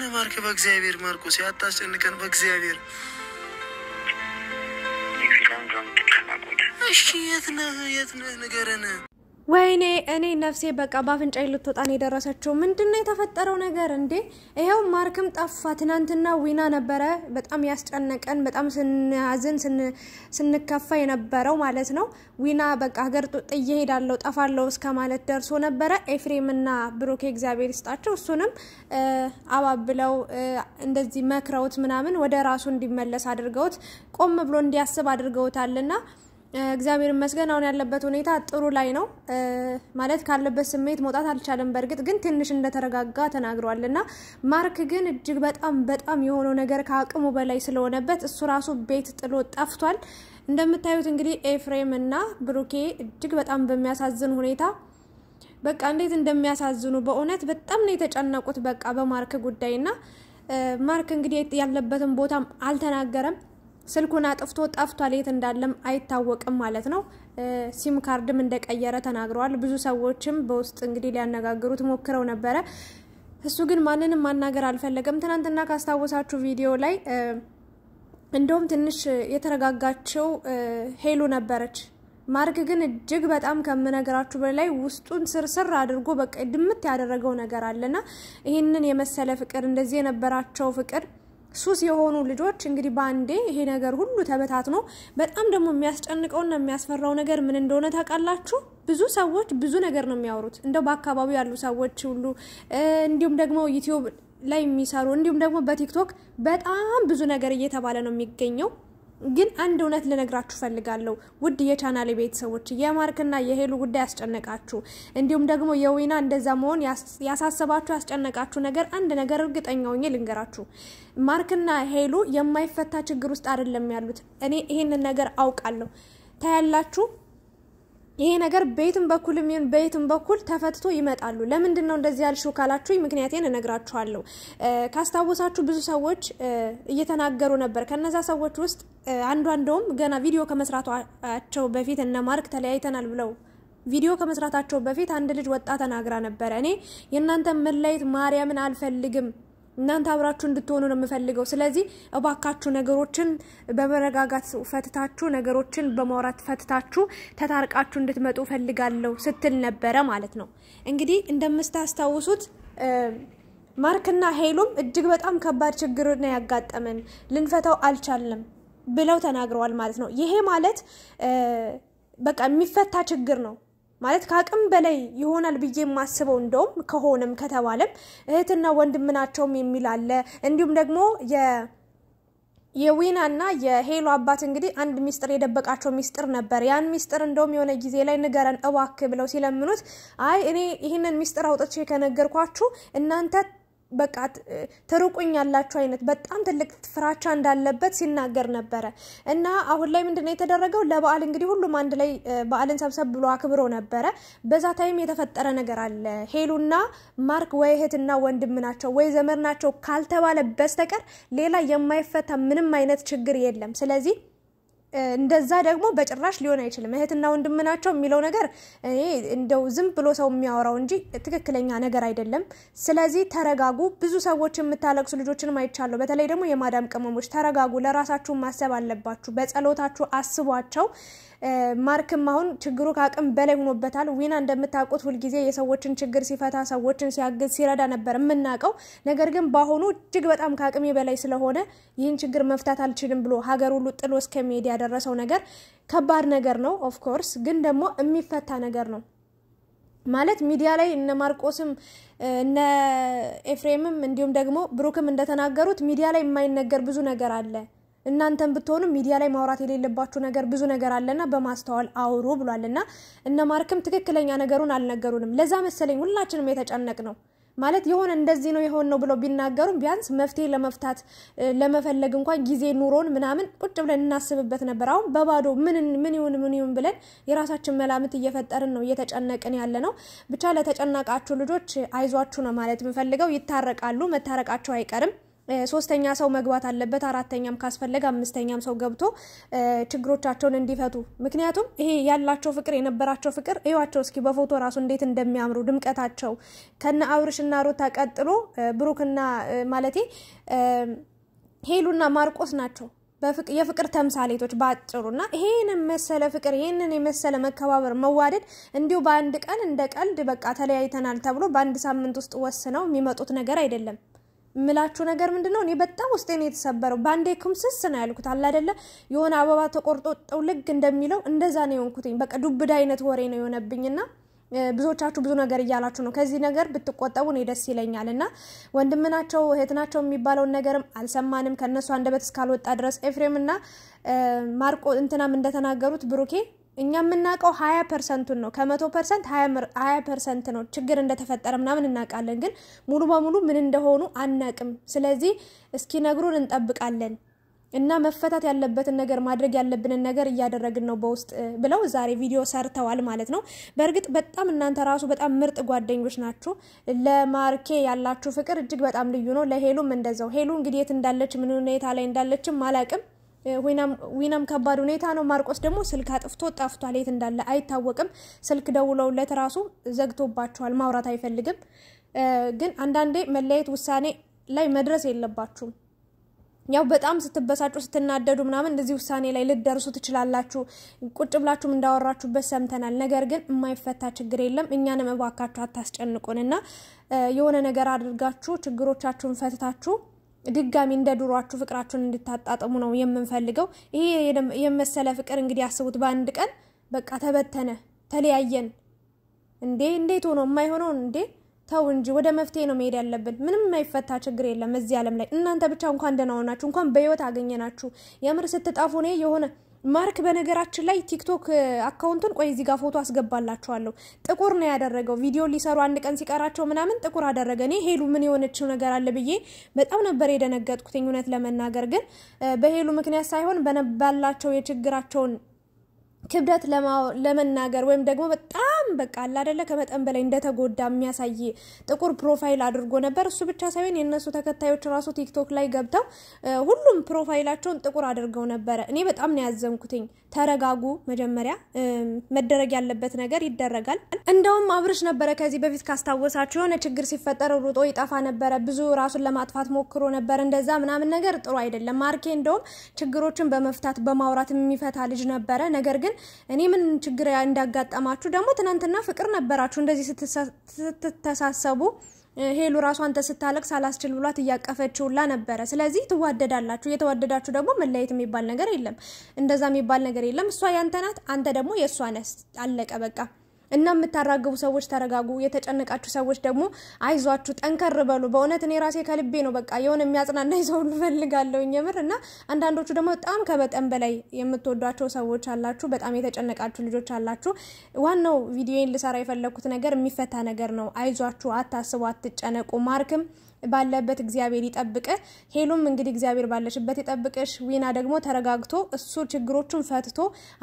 ነህ ማርክ። በእግዚአብሔር ማርቆስ ያታስጨንቀን። በእግዚአብሔር እሺ፣ የት ነህ? የት ነህ? ንገረን። ወይኔ እኔ ነፍሴ በቃ በአፍንጫ ልትወጣን የደረሰችው። ምንድን ነው የተፈጠረው ነገር እንዴ? ይኸው ማርክም ጠፋ። ትናንትና ዊና ነበረ በጣም ያስጨነቀን፣ በጣም ስንያዝን ስንከፋ የነበረው ማለት ነው። ዊና በቃ ሀገር ጥዬ ሄዳለሁ ጠፋለሁ እስከ ማለት ደርሶ ነበረ። ኤፍሬምና ብሩኬ እግዚአብሔር ይስጣቸው፣ እሱንም አባብለው እንደዚህ መክረውት ምናምን ወደ ራሱ እንዲመለስ አድርገውት ቆም ብሎ እንዲያስብ አድርገውታልና እግዚአብሔር ይመስገን አሁን ያለበት ሁኔታ ጥሩ ላይ ነው። ማለት ካለበት ስሜት መውጣት አልቻለም። በእርግጥ ግን ትንሽ እንደተረጋጋ ተናግሯል እና ማርክ ግን እጅግ በጣም በጣም የሆነው ነገር ከአቅሙ በላይ ስለሆነበት እሱ ራሱ ቤት ጥሎ ጠፍቷል። እንደምታዩት እንግዲህ ኤፍሬም እና ብሩኬ እጅግ በጣም በሚያሳዝን ሁኔታ በቃ እንዴት እንደሚያሳዝኑ በእውነት በጣም ነው የተጨነቁት በቃ በማርክ ጉዳይ እና ማርክ እንግዲህ ያለበትን ቦታም አልተናገረም። ስልኩን አጥፍቶ ጠፍቷል። የት እንዳለም አይታወቅም ማለት ነው። ሲም ካርድም እንደቀየረ ተናግረዋል። ብዙ ሰዎችም በውስጥ እንግዲህ ሊያነጋግሩት ሞክረው ነበረ። እሱ ግን ማንንም ማናገር አልፈለገም። ትናንትና ካስታወሳችሁ ቪዲዮ ላይ እንደውም ትንሽ የተረጋጋችው ሄሉ ነበረች። ማርክ ግን እጅግ በጣም ከምነግራችሁ በላይ ውስጡን ስርስር አድርጎ በቃ ድምት ያደረገው ነገር አለና ይህንን የመሰለ ፍቅር እንደዚህ የነበራቸው ፍቅር ሱስ የሆኑ ልጆች እንግዲህ በአንዴ ይሄ ነገር ሁሉ ተበታትኖ በጣም ደግሞ የሚያስጨንቀውና የሚያስፈራው ነገር ምን እንደሆነ ታውቃላችሁ? ብዙ ሰዎች ብዙ ነገር ነው የሚያወሩት፣ እንደው በአካባቢው ያሉ ሰዎች ሁሉ እንዲሁም ደግሞ ዩቲዩብ ላይ የሚሰሩ እንዲሁም ደግሞ በቲክቶክ በጣም ብዙ ነገር እየተባለ ነው የሚገኘው። ግን አንድ እውነት ልነግራችሁ ፈልጋለሁ ውድ የቻናል ቤተሰቦች፣ የማርክና የሄሉ ጉዳይ ያስጨነቃችሁ እንዲሁም ደግሞ የዊና እንደዛ መሆን ያሳሰባችሁ ያስጨነቃችሁ ነገር አንድ ነገር እርግጠኛ ሆኜ ልንገራችሁ። ማርክና ሄሉ የማይፈታ ችግር ውስጥ አይደለም ያሉት። እኔ ይህንን ነገር አውቃለሁ። ታያላችሁ። ይሄ ነገር በየትም በኩል የሚሆን በየትም በኩል ተፈትቶ ይመጣሉ። ለምንድን ነው እንደዚህ ያልሽው ካላችሁኝ ምክንያቴን እነግራችኋለሁ። ካስታወሳችሁ ብዙ ሰዎች እየተናገሩ ነበር። ከነዛ ሰዎች ውስጥ አንዷ እንደውም ገና ቪዲዮ ከመስራታቸው በፊት እነ ማርክ ተለያይተናል ብለው ቪዲዮ ከመስራታቸው በፊት አንድ ልጅ ወጣ ተናግራ ነበረ። እኔ የእናንተ መለየት ማርያምን አልፈልግም እናንተ አብራችሁ እንድትሆኑ ነው የምፈልገው። ስለዚህ እባካችሁ ነገሮችን በመረጋጋት ፈትታችሁ ነገሮችን በማውራት ፈትታችሁ ተታርቃችሁ እንድትመጡ ፈልጋለሁ ስትል ነበረ ማለት ነው። እንግዲህ እንደምታስታውሱት ማርክና ሄሎም እጅግ በጣም ከባድ ችግር ነው ያጋጠመን፣ ልንፈታው አልቻልንም ብለው ተናግረዋል ማለት ነው። ይሄ ማለት በቃ የሚፈታ ችግር ነው ማለት ከአቅም በላይ ይሆናል ብዬ የማስበው እንደውም ከሆነም ከተባለም እህትና ወንድም ናቸውም የሚል አለ። እንዲሁም ደግሞ የዊና እና የሄሎ አባት እንግዲህ አንድ ሚስጥር የደበቃቸው ሚስጥር ነበር። ያን ሚስጥር እንደውም የሆነ ጊዜ ላይ ንገረን እባክ ብለው ሲለምኑት አይ እኔ ይህንን ሚስጥር አውጥቼ ከነገርኳችሁ እናንተ በቃ ትርቁኝ ያላችሁ አይነት በጣም ትልቅ ፍራቻ እንዳለበት ሲናገር ነበረ እና አሁን ላይ ምንድነው የተደረገው? ለበዓል እንግዲህ ሁሉም አንድ ላይ በዓልን ሰብሰብ ብሎ አክብሮ ነበረ። በዛ ታይም የተፈጠረ ነገር አለ። ሄሉና ማርክ ወይ እህትና ወንድም ናቸው ወይ ዘመድ ናቸው ካልተባለ በስተቀር ሌላ የማይፈታ ምንም አይነት ችግር የለም። ስለዚህ እንደዛ ደግሞ በጭራሽ ሊሆን አይችልም። እህትና ወንድም ናቸው የሚለው ነገር እንደው ዝም ብሎ ሰው የሚያወራው እንጂ ትክክለኛ ነገር አይደለም። ስለዚህ ተረጋጉ። ብዙ ሰዎች የምታለቅሱ ልጆችንም አይቻለሁ። በተለይ ደግሞ የማዳም ቅመሞች ተረጋጉ፣ ለራሳችሁ ማሰብ አለባችሁ። በጸሎታችሁ አስቧቸው። ማርክም አሁን ችግሩ ከአቅም በላይ ሆኖበታል። ዊና እንደምታውቁት ሁልጊዜ የሰዎችን ችግር ሲፈታ ሰዎችን ሲያግዝ ሲረዳ ነበር የምናውቀው። ነገር ግን በአሁኑ እጅግ በጣም ከአቅሜ በላይ ስለሆነ ይህን ችግር መፍታት አልችልም ብሎ ሀገር ሁሉ ጥሎ እስከሚሄድ ያደረሰው ነገር ከባድ ነገር ነው። ኦፍኮርስ ግን ደግሞ የሚፈታ ነገር ነው ማለት ሚዲያ ላይ እነ ማርቆስም እነ ኤፍሬምም እንዲሁም ደግሞ ብሩክም እንደተናገሩት ሚዲያ ላይ የማይነገር ብዙ ነገር አለ። እናንተን ብትሆኑ ሚዲያ ላይ ማውራት የሌለባችሁ ነገር ብዙ ነገር አለና በማስተዋል አውሩ ብሏልና እነ ማርክም ትክክለኛ ነገሩን አልነገሩንም። ለዛ መሰለኝ ሁላችንም የተጨነቅ ነው ማለት የሆነ እንደዚህ ነው የሆን ነው ብለው ቢናገሩም ቢያንስ መፍትሄ ለመፍታት ለመፈለግ እንኳን ጊዜ ኑሮን ምናምን ቁጭ ብለን እናስብበት ነበር። አሁን በባዶ ምን ምን ይሁን ምን ይሁን ብለን የራሳችን መላምት እየፈጠርን ነው እየተጨነቅን ያለ ነው። ብቻ ለተጨናቃችሁ ልጆች አይዟችሁ ነው ማለት የምፈልገው። ይታረቃሉ፣ መታረቃቸው አይቀርም። ሶስተኛ ሰው መግባት አለበት። አራተኛም ካስፈለገ አምስተኛም ሰው ገብቶ ችግሮቻቸውን እንዲፈቱ። ምክንያቱም ይሄ ያላቸው ፍቅር የነበራቸው ፍቅር እዩዋቸው እስኪ በፎቶ ራሱ እንዴት እንደሚያምሩ ድምቀታቸው ከነ አብርሽና ሩታ ቀጥሎ ብሩክና ማለቴ ሄሉና ማርቆስ ናቸው። የፍቅር ተምሳሌቶች ባጭሩ እና ይሄን መሰለ ፍቅር ይህንን የመሰለ መከባበር፣ መዋደድ እንዲሁ በአንድ ቀን እንደ ቀልድ በቃ ተለያይተናል ተብሎ በአንድ ሳምንት ውስጥ ወስነው የሚመጡት ነገር አይደለም። ምላችሁ ነገር ምንድን ነው? እኔ በጣም ውስጤ ነው የተሰበረው። በአንዴ ኩምስስ ነው ያልኩት አለ አይደለ? የሆነ አበባ ተቆርጦ ጥውልግ እንደሚለው እንደዛ ነው የሆንኩትኝ። በቃ ዱብዳ አይነት ወሬ ነው የሆነብኝና ብዙዎቻችሁ ብዙ ነገር እያላችሁ ነው። ከዚህ ነገር ብትቆጠቡ እኔ ደስ ይለኛል። እና ወንድምናቸው ናቸው ናቸው የሚባለውን ነገርም አልሰማንም ከእነሱ አንደበት እስካልወጣ ድረስ ኤፍሬም እና ማርቆ እንትናም እንደተናገሩት ብሩኬ እኛ የምናውቀው ሀያ ፐርሰንቱን ነው። ከመቶ ፐርሰንት ሀያ ፐርሰንት ነው ችግር እንደተፈጠረ ምናምን እናውቃለን፣ ግን ሙሉ በሙሉ ምን እንደሆኑ አናቅም። ስለዚህ ነግሩን እንጠብቃለን እና መፈታት ያለበትን ነገር ማድረግ ያለብንን ነገር እያደረግን ነው በውስጥ ብለው ዛሬ ቪዲዮ ሰርተዋል ማለት ነው። በእርግጥ በጣም እናንተ ራሱ በጣም ምርጥ ጓደኞች ናችሁ። ለማርኬ ያላችሁ ፍቅር እጅግ በጣም ልዩ ነው። ለሄሉም እንደዛው። ሄሉ እንግዲህ የት እንዳለች ምን ሁኔታ ላይ እንዳለችም አላቅም ዊናም ከባድ ሁኔታ ነው። ማርቆስ ደግሞ ስልክ አጥፍቶ ጠፍቷል። የት እንዳለ አይታወቅም። ስልክ ደውለውለት ራሱ ዘግቶባቸዋል። ማውራት አይፈልግም። ግን አንዳንዴ መለያየት ውሳኔ ላይ መድረስ የለባችሁም። ያው በጣም ስትበሳጩ ስትናደዱ ምናምን እንደዚህ ውሳኔ ላይ ልደርሱ ትችላላችሁ። ቁጭ ብላችሁም እንዳወራችሁበት ሰምተናል። ነገር ግን የማይፈታ ችግር የለም። እኛንም እባካችሁ አታስጨንቁን እና የሆነ ነገር አድርጋችሁ ችግሮቻችሁን ፈትታችሁ ድጋሚ እንደ ድሯችሁ ፍቅራችሁን እንድታጣጥሙ ነው የምንፈልገው። ይሄ የመሰለ ፍቅር እንግዲህ አስቡት፣ በአንድ ቀን በቃ ተበተነ፣ ተለያየን። እንዴ እንዴት ሆኖ የማይሆነው እንዴ ተው እንጂ ወደ መፍትሄ ነው መሄድ ያለብን። ምንም የማይፈታ ችግር የለም እዚህ ዓለም ላይ። እናንተ ብቻ እንኳን ደህና ሆናችሁ እንኳን በህይወት አገኘናችሁ። የምር ስትጠፉ እኔ የሆነ ማርክ በነገራችን ላይ ቲክቶክ አካውንቱን ቆይ እዚህ ጋር ፎቶ አስገባላችኋለሁ። ጥቁር ነው ያደረገው። ቪዲዮ ሊሰሩ አንድ ቀን ሲቀራቸው ምናምን ጥቁር አደረገ። እኔ ሄሉ ምን የሆነችው ነገር አለ ብዬ በጣም ነበር የደነገጥኩት። እውነት ለመናገር ግን በሄሉ ምክንያት ሳይሆን በነባላቸው የችግራቸውን ክብደት ለመናገር ወይም ደግሞ በጣም በጣም በቃ አላደለ ከመጠን በላይ እንደተጎዳ የሚያሳይ ጥቁር ፕሮፋይል አድርጎ ነበር። እሱ ብቻ ሳይሆን የእነሱ ተከታዮች ራሱ ቲክቶክ ላይ ገብተው ሁሉም ፕሮፋይላቸውን ጥቁር አድርገው ነበረ። እኔ በጣም ነው ያዘንኩትኝ። ተረጋጉ። መጀመሪያ መደረግ ያለበት ነገር ይደረጋል። እንደውም አብርሽ ነበረ ከዚህ በፊት ካስታወሳቸው የሆነ ችግር ሲፈጠር ሩጦ ይጠፋ ነበረ። ብዙ ራሱን ለማጥፋት ሞክሮ ነበር። እንደዛ ምናምን ነገር ጥሩ አይደለም። ማርኬ እንደውም ችግሮችን በመፍታት በማውራት የሚፈታ ልጅ ነበረ። ነገር ግን እኔ ምን ችግር እንዳጋጠማችሁ ደግሞ ትናንት ትናንትና ፍቅር ነበራችሁ እንደዚህ ስትተሳሰቡ ሄሉ ራሱ አንተ ስታለቅ ሳላስችል ብሏት እያቀፈችውላ ነበረ። ስለዚህ ትዋደዳላችሁ። እየተዋደዳችሁ ደግሞ መለየት የሚባል ነገር የለም። እንደዛ የሚባል ነገር የለም። እሷ ያንተ ናት፣ አንተ ደግሞ የእሷ ነህ። አለቀ በቃ። እና የምታራግቡ ሰዎች ተረጋጉ። የተጨነቃችሁ ሰዎች ደግሞ አይዟችሁ፣ ጠንከር በሉ። በእውነት እኔ ራሴ ከልቤ ነው በቃ የሆነ የሚያጽናናኝ ሰው ልፈልጋለሁ የምር እና አንዳንዶቹ ደግሞ በጣም ከመጠን በላይ የምትወዷቸው ሰዎች አላችሁ። በጣም የተጨነቃችሁ ልጆች አላችሁ። ዋናው ቪዲዮን ልሰራ የፈለግኩት ነገር የሚፈታ ነገር ነው። አይዟችሁ፣ አታስቡ፣ አትጨነቁ። ማርክም ባለበት እግዚአብሔር ይጠብቅ። ሄሉም እንግዲህ እግዚአብሔር ባለሽበት ይጠብቅሽ። ዊና ደግሞ ተረጋግቶ እሱ ችግሮቹን ፈትቶ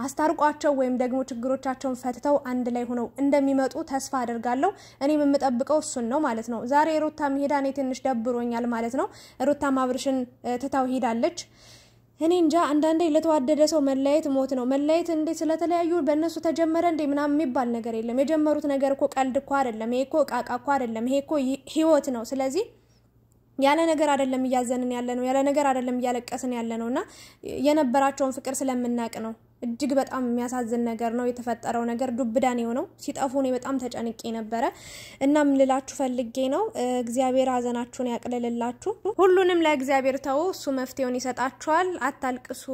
አስታርቋቸው ወይም ደግሞ ችግሮቻቸውን ፈትተው አንድ ላይ ሆነው እንደሚመጡ ተስፋ አደርጋለሁ። እኔም የምጠብቀው እሱን ነው ማለት ነው። ዛሬ ሩታ ሄዳ እኔ ትንሽ ደብሮኛል ማለት ነው። ሩታ ማብርሽን ትታው ሄዳለች። እኔ እንጃ አንዳንዴ ለተዋደደ ሰው መለያየት ሞት ነው። መለያየት እንዴ ስለተለያዩ በእነሱ ተጀመረ እንዴ ምናምን የሚባል ነገር የለም። የጀመሩት ነገር እኮ ቀልድ እኮ አይደለም። ይሄ እኮ ቃቃ እኮ አይደለም። ይሄ እኮ ህይወት ነው። ስለዚህ ያለ ነገር አይደለም እያዘንን ያለ ነው። ያለ ነገር አይደለም እያለቀስን ያለ ነው እና የነበራቸውን ፍቅር ስለምናቅ ነው። እጅግ በጣም የሚያሳዝን ነገር ነው የተፈጠረው ነገር። ዱብዳን የሆነው ሲጠፉ እኔ በጣም ተጨንቄ ነበረ። እናም ልላችሁ ፈልጌ ነው እግዚአብሔር ሀዘናችሁን ያቅልልላችሁ። ሁሉንም ለእግዚአብሔር ተው፣ እሱ መፍትሄውን ይሰጣችኋል። አታልቅሱ።